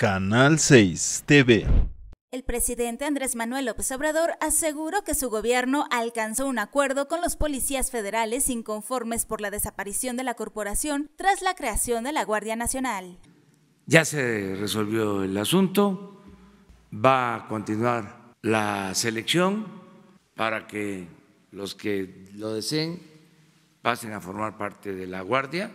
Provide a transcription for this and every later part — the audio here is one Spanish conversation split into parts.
Canal 6 TV. El presidente Andrés Manuel López Obrador aseguró que su gobierno alcanzó un acuerdo con los policías federales inconformes por la desaparición de la corporación tras la creación de la Guardia Nacional. Ya se resolvió el asunto, va a continuar la selección para que los que lo deseen pasen a formar parte de la Guardia,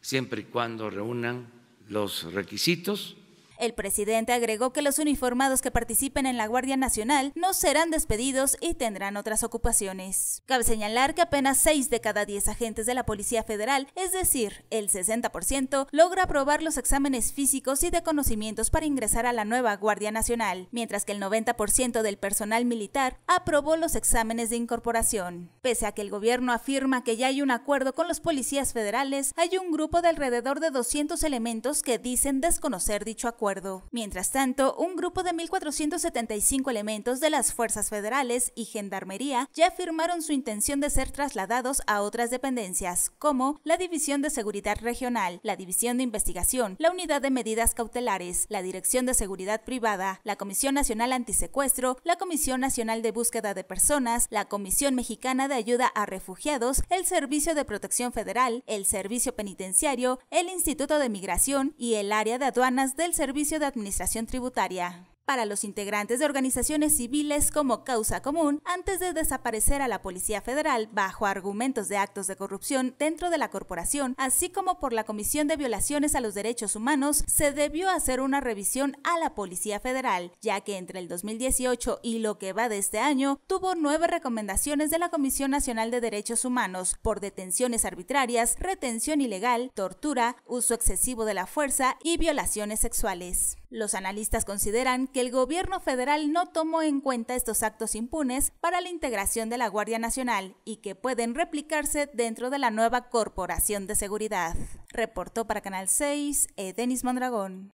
siempre y cuando reúnan los requisitos el presidente agregó que los uniformados que participen en la Guardia Nacional no serán despedidos y tendrán otras ocupaciones. Cabe señalar que apenas 6 de cada 10 agentes de la Policía Federal, es decir, el 60%, logra aprobar los exámenes físicos y de conocimientos para ingresar a la nueva Guardia Nacional, mientras que el 90% del personal militar aprobó los exámenes de incorporación. Pese a que el gobierno afirma que ya hay un acuerdo con los policías federales, hay un grupo de alrededor de 200 elementos que dicen desconocer dicho acuerdo. Mientras tanto, un grupo de 1.475 elementos de las fuerzas federales y gendarmería ya firmaron su intención de ser trasladados a otras dependencias, como la División de Seguridad Regional, la División de Investigación, la Unidad de Medidas Cautelares, la Dirección de Seguridad Privada, la Comisión Nacional Antisecuestro, la Comisión Nacional de Búsqueda de Personas, la Comisión Mexicana de Ayuda a Refugiados, el Servicio de Protección Federal, el Servicio Penitenciario, el Instituto de Migración y el Área de Aduanas del Servicio Servicio de Administración Tributaria para los integrantes de organizaciones civiles como causa común antes de desaparecer a la Policía Federal bajo argumentos de actos de corrupción dentro de la corporación, así como por la Comisión de Violaciones a los Derechos Humanos, se debió hacer una revisión a la Policía Federal, ya que entre el 2018 y lo que va de este año tuvo nueve recomendaciones de la Comisión Nacional de Derechos Humanos por detenciones arbitrarias, retención ilegal, tortura, uso excesivo de la fuerza y violaciones sexuales. Los analistas consideran que el gobierno federal no tomó en cuenta estos actos impunes para la integración de la Guardia Nacional y que pueden replicarse dentro de la nueva Corporación de Seguridad. Reportó para Canal 6 eh, Denis Mondragón.